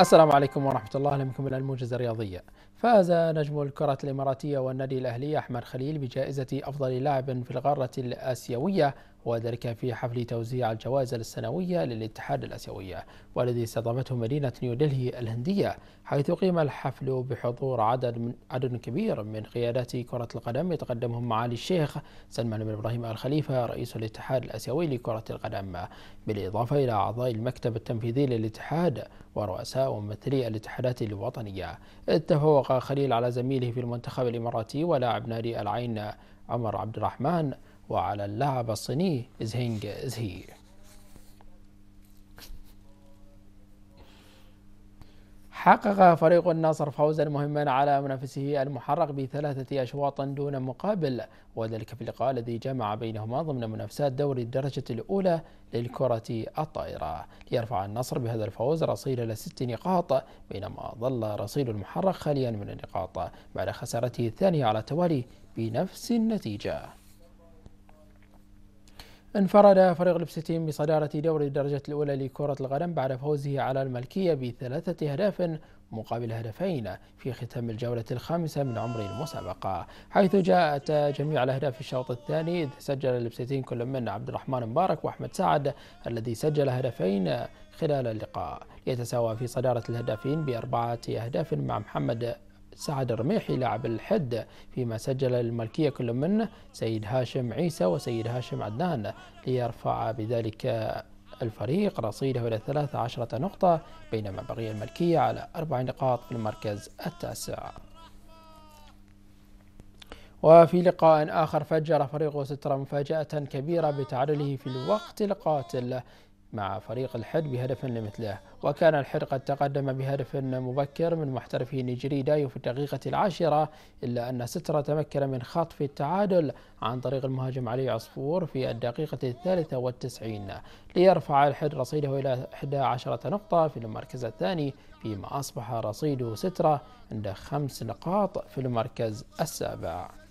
السلام عليكم ورحمة الله اهلا بكم الى الموجز الرياضية. فاز نجم الكرة الاماراتية والنادي الاهلي احمد خليل بجائزة افضل لاعب في القارة الاسيوية وذلك في حفل توزيع الجوائز السنوية للاتحاد الآسيوي والذي استضافته مدينة نيودلهي الهندية حيث قيم الحفل بحضور عدد من عدد كبير من قيادات كرة القدم يتقدمهم معالي الشيخ سلمان بن إبراهيم الخليفة رئيس الاتحاد الآسيوي لكرة القدم بالإضافة إلى أعضاء المكتب التنفيذي للاتحاد ورؤساء وممثلي الاتحادات الوطنية اتفوق خليل على زميله في المنتخب الإماراتي ولاعب نادي العين عمر عبد الرحمن وعلى اللاعب الصيني زهينغ زهي حقق فريق النصر فوزا مهما على منافسه المحرق بثلاثة أشواط دون مقابل وذلك في اللقاء الذي جمع بينهما ضمن منافسات دوري الدرجة الأولى للكرة الطائرة ليرفع النصر بهذا الفوز رصيد إلى ست نقاط بينما ظل رصيد المحرق خاليا من النقاط بعد خسارته الثانية على التوالي بنفس النتيجة انفرد فريق لبستين بصدارة دوري الدرجة الأولى لكرة القدم بعد فوزه على الملكية بثلاثة أهداف مقابل هدفين في ختام الجولة الخامسة من عمر المسابقة حيث جاءت جميع الأهداف في الشوط الثاني إذ سجل لبستين كل من عبد الرحمن مبارك وأحمد سعد الذي سجل هدفين خلال اللقاء يتساوى في صدارة الهدافين بأربعة أهداف مع محمد سعد الرميحي لاعب الحد فيما سجل الملكية كل منه سيد هاشم عيسى وسيد هاشم عدنان ليرفع بذلك الفريق رصيده إلى 13 نقطة بينما بقي الملكية على أربع نقاط في المركز التاسع وفي لقاء آخر فجر فريق سترة مفاجأة كبيرة بتعادله في الوقت القاتل مع فريق الحد بهدف لمثله وكان الحد قد تقدم بهدف مبكر من محترفي نيجيري في الدقيقة العاشرة إلا أن سترة تمكن من خطف التعادل عن طريق المهاجم علي عصفور في الدقيقة الثالثة والتسعين ليرفع الحد رصيده إلى 11 نقطة في المركز الثاني فيما أصبح رصيده سترة عند خمس نقاط في المركز السابع